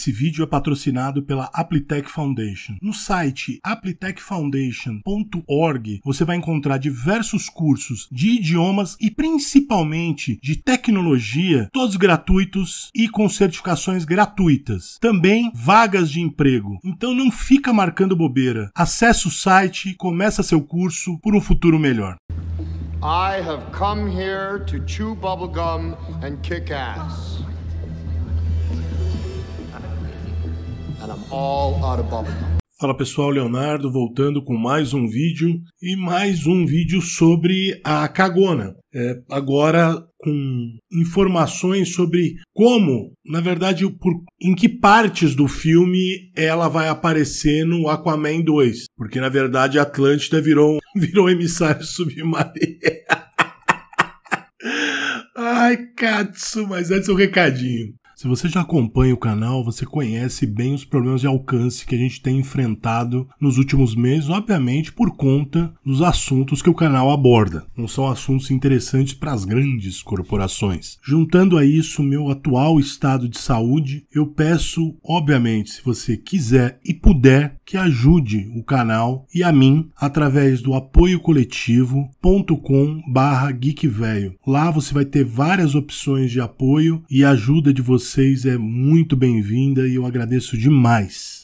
Esse vídeo é patrocinado pela Applitech Foundation. No site applitechfoundation.org você vai encontrar diversos cursos de idiomas e principalmente de tecnologia, todos gratuitos e com certificações gratuitas. Também vagas de emprego. Então não fica marcando bobeira. Acesse o site, começa seu curso por um futuro melhor. I have come here to chew bubblegum and kick ass. and I'm all out of bubblegum. Fala pessoal, Leonardo voltando com mais um vídeo e mais um vídeo sobre a cagona. É, agora com informações sobre como, na verdade, por, em que partes do filme ela vai aparecer no Aquaman 2. Porque na verdade a Atlântida virou, virou emissário submarino. Ai, Katsu, mas antes um recadinho. Se você já acompanha o canal, você conhece bem os problemas de alcance que a gente tem enfrentado nos últimos meses, obviamente por conta dos assuntos que o canal aborda. Não são assuntos interessantes para as grandes corporações. Juntando a isso meu atual estado de saúde, eu peço, obviamente, se você quiser e puder, que ajude o canal e a mim através do apoiocoletivo.com/geekvelho. Lá você vai ter várias opções de apoio e ajuda de você vocês é muito bem-vinda e eu agradeço demais.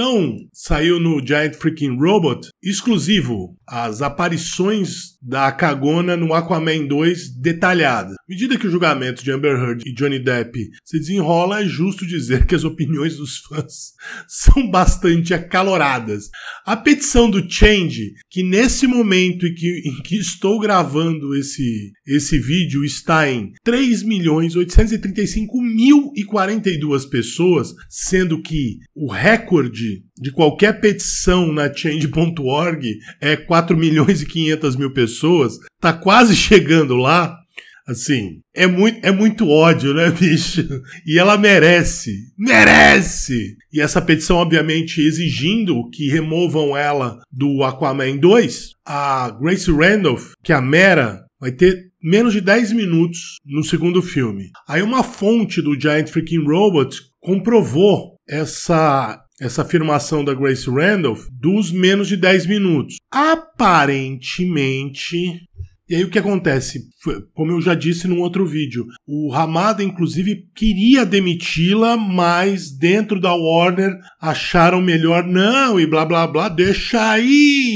Então, saiu no Giant Freaking Robot, exclusivo, as aparições da Kagona no Aquaman 2 detalhada. À medida que o julgamento de Amber Heard e Johnny Depp se desenrola, é justo dizer que as opiniões dos fãs são bastante acaloradas. A petição do Change, que nesse momento em que, em que estou gravando esse, esse vídeo está em 3.835.042 pessoas, sendo que o recorde de qualquer petição na change.org é 4 milhões e 500 mil pessoas, tá quase chegando lá. Assim, é muito, é muito ódio, né, bicho? E ela merece, merece! E essa petição, obviamente, exigindo que removam ela do Aquaman 2, a Grace Randolph, que é a Mera, vai ter menos de 10 minutos no segundo filme. Aí uma fonte do Giant Freaking Robot comprovou essa essa afirmação da Grace Randolph dos menos de 10 minutos. Aparentemente. E aí o que acontece? Como eu já disse num outro vídeo, o Ramada inclusive queria demiti-la, mas dentro da Warner acharam melhor não e blá blá blá, deixa aí,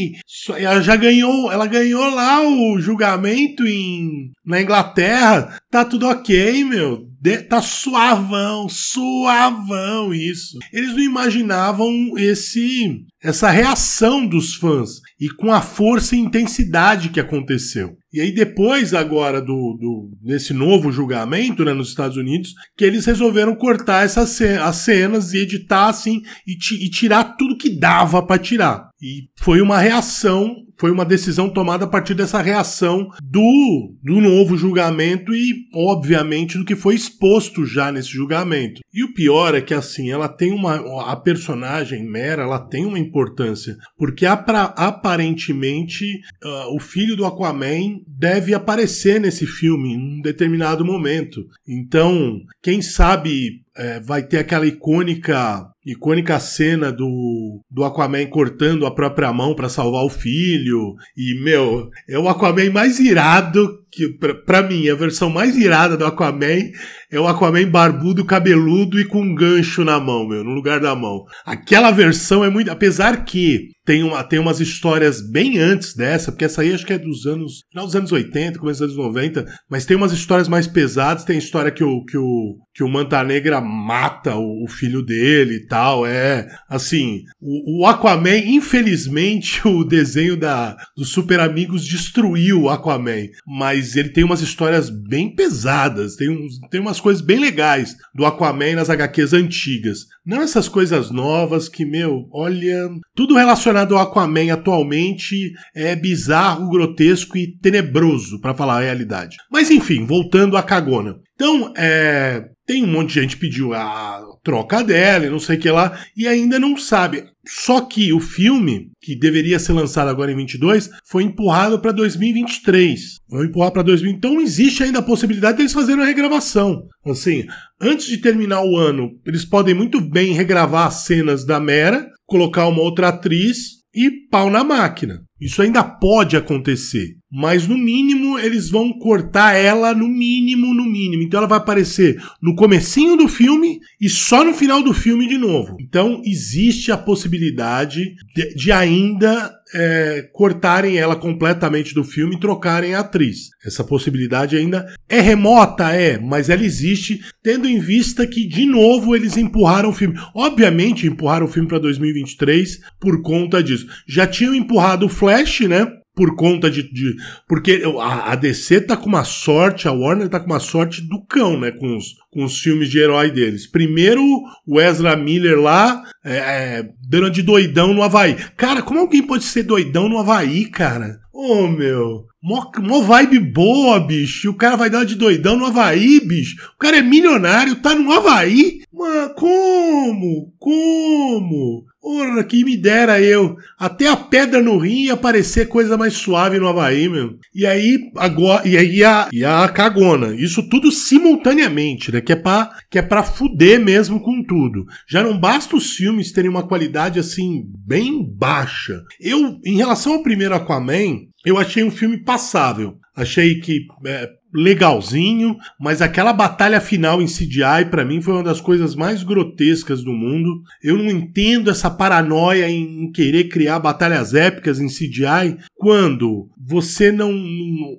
ela já ganhou, ela ganhou lá o julgamento em na Inglaterra, tá tudo ok, meu. De, tá suavão, suavão isso. Eles não imaginavam esse essa reação dos fãs e com a força e intensidade que aconteceu. E aí depois agora do, do desse novo julgamento né, nos Estados Unidos, que eles resolveram cortar essas as cenas e editar assim e, e tirar tudo que dava para tirar. E foi uma reação, foi uma decisão tomada a partir dessa reação do, do novo julgamento e, obviamente, do que foi exposto já nesse julgamento. E o pior é que, assim, ela tem uma. A personagem Mera, ela tem uma importância. Porque aparentemente uh, o filho do Aquaman deve aparecer nesse filme em um determinado momento. Então, quem sabe é, vai ter aquela icônica icônica cena do, do Aquaman cortando a própria mão para salvar o filho. E, meu, é o Aquaman mais irado que pra, mim a versão mais irada do Aquaman é o Aquaman barbudo, cabeludo e com um gancho na mão, meu, no lugar da mão. Aquela versão é muito. Apesar que tem, uma, tem umas histórias bem antes dessa, porque essa aí acho que é dos anos. final dos anos 80, começo dos anos 90, mas tem umas histórias mais pesadas. Tem a história que o, que o, que o Manta Negra mata o, o filho dele e tal. É. Assim, o, o Aquaman, infelizmente, o desenho da, dos Super Amigos destruiu o Aquaman, mas mas ele tem umas histórias bem pesadas, tem, uns, tem umas coisas bem legais do Aquaman nas HQs antigas. Não essas coisas novas que, meu, olha. Tudo relacionado ao Aquaman atualmente é bizarro, grotesco e tenebroso, para falar a realidade. Mas enfim, voltando à cagona. Então, é, tem um monte de gente pediu a troca dela e não sei o que lá, e ainda não sabe. Só que o filme, que deveria ser lançado agora em 22, foi empurrado para 2023. Vão empurrar para 2000. Então existe ainda a possibilidade deles fazerem a regravação. Assim, antes de terminar o ano, eles podem muito bem regravar as cenas da Mera, colocar uma outra atriz e pau na máquina. Isso ainda pode acontecer, mas no mínimo eles vão cortar ela no mínimo, no mínimo. Então ela vai aparecer no comecinho do filme e só no final do filme de novo. Então existe a possibilidade de, de ainda é, cortarem ela completamente do filme e trocarem a atriz. Essa possibilidade ainda é remota, é, mas ela existe, tendo em vista que, de novo, eles empurraram o filme. Obviamente, empurraram o filme para 2023 por conta disso. Já tinham empurrado o Flash, né? por conta de. de porque a, a, DC tá com uma sorte, a Warner tá com uma sorte do cão, né? Com os, com os filmes de herói deles. Primeiro, o Ezra Miller lá, é, é dando de doidão no Havaí. Cara, como alguém pode ser doidão no Havaí, cara? Ô, oh, meu. Mó, mó vibe boa, bicho. o cara vai dar de doidão no Havaí, bicho. O cara é milionário, tá no Havaí? Mano, como? Como? Porra, que me dera eu. Até a pedra no rim ia parecer coisa mais suave no Havaí, meu. E aí, agora, e aí a, e a cagona. Isso tudo simultaneamente, né? Que é, pra, que é pra fuder mesmo com tudo. Já não basta os filmes terem uma qualidade, assim, bem baixa. Eu, em relação ao primeiro Aquaman, eu achei um filme passável. Achei que é, legalzinho, mas aquela batalha final em CGI para mim foi uma das coisas mais grotescas do mundo. Eu não entendo essa paranoia em, em querer criar batalhas épicas em CGI quando você não,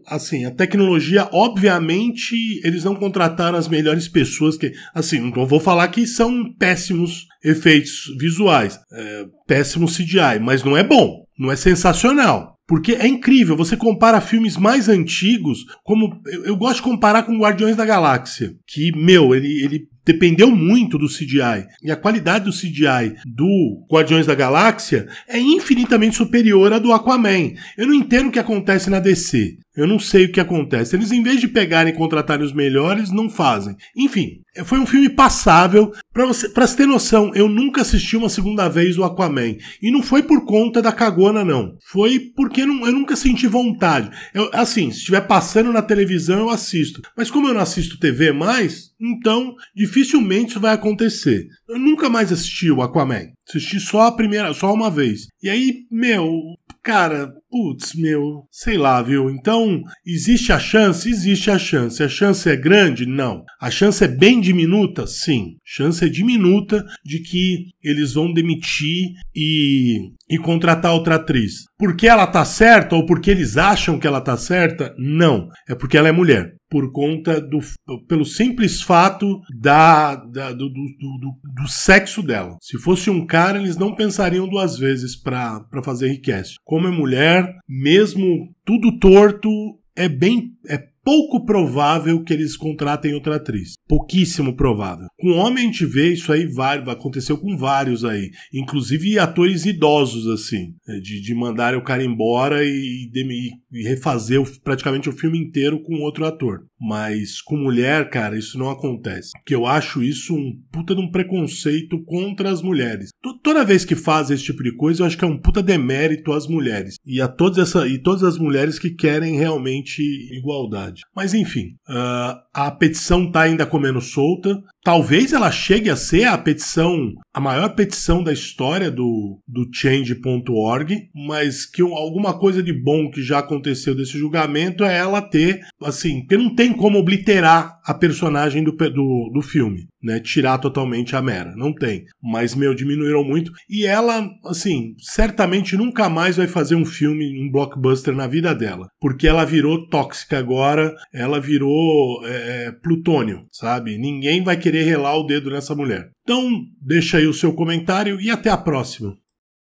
assim, a tecnologia obviamente eles não contrataram as melhores pessoas que, assim, não vou falar que são péssimos efeitos visuais, é, péssimo CGI, mas não é bom, não é sensacional. Porque é incrível, você compara filmes mais antigos, como. Eu, eu, gosto de comparar com Guardiões da Galáxia, que, meu, ele, ele dependeu muito do CGI. E a qualidade do CGI do Guardiões da Galáxia é infinitamente superior à do Aquaman. Eu não entendo o que acontece na DC. Eu não sei o que acontece. Eles, em vez de pegarem e contratarem os melhores, não fazem. Enfim, foi um filme passável. Pra, você, pra você ter noção, eu nunca assisti uma segunda vez o Aquaman. E não foi por conta da cagona, não. Foi porque não, eu nunca senti vontade. Eu, assim, se estiver passando na televisão, eu assisto. Mas como eu não assisto TV mais, então dificilmente isso vai acontecer. Eu nunca mais assisti o Aquaman. Assisti só a primeira, só uma vez. E aí, meu, cara, Putz, meu, sei lá, viu? Então, existe a chance? Existe a chance. A chance é grande? Não. A chance é bem diminuta? Sim. Chance é diminuta de que eles vão demitir e, e contratar outra atriz. Porque ela tá certa ou porque eles acham que ela tá certa? Não. É porque ela é mulher por conta do pelo simples fato da, da do, do, do, do, sexo dela. Se fosse um cara, eles não pensariam duas vezes para fazer request. Como é mulher, mesmo tudo torto, é bem é pouco provável que eles contratem outra atriz. Pouquíssimo provável. Com homem a gente vê isso aí, aconteceu com vários aí. Inclusive atores idosos, assim, né, de, de mandar o cara embora e, e refazer o, praticamente o filme inteiro com outro ator. Mas com mulher, cara, isso não acontece. Porque eu acho isso um puta de um preconceito contra as mulheres. T toda vez que faz esse tipo de coisa, eu acho que é um puta demérito às mulheres. E a todas, essa, e todas as mulheres que querem realmente igual igualdade. Mas enfim, ah, a petição está ainda comendo solta. Talvez ela chegue a ser a petição, a maior petição da história do, do Change.org, mas que alguma coisa de bom que já aconteceu desse julgamento é ela ter, assim, porque não tem como obliterar a personagem do, do, do filme, né? Tirar totalmente a Mera. Não tem. Mas, meu, diminuíram muito. E ela, assim, certamente nunca mais vai fazer um filme, um blockbuster na vida dela. Porque ela virou tóxica agora, ela virou. É, é, é, plutônio, sabe? Ninguém vai querer relar o dedo nessa mulher. Então, deixa aí o seu comentário e até a próxima.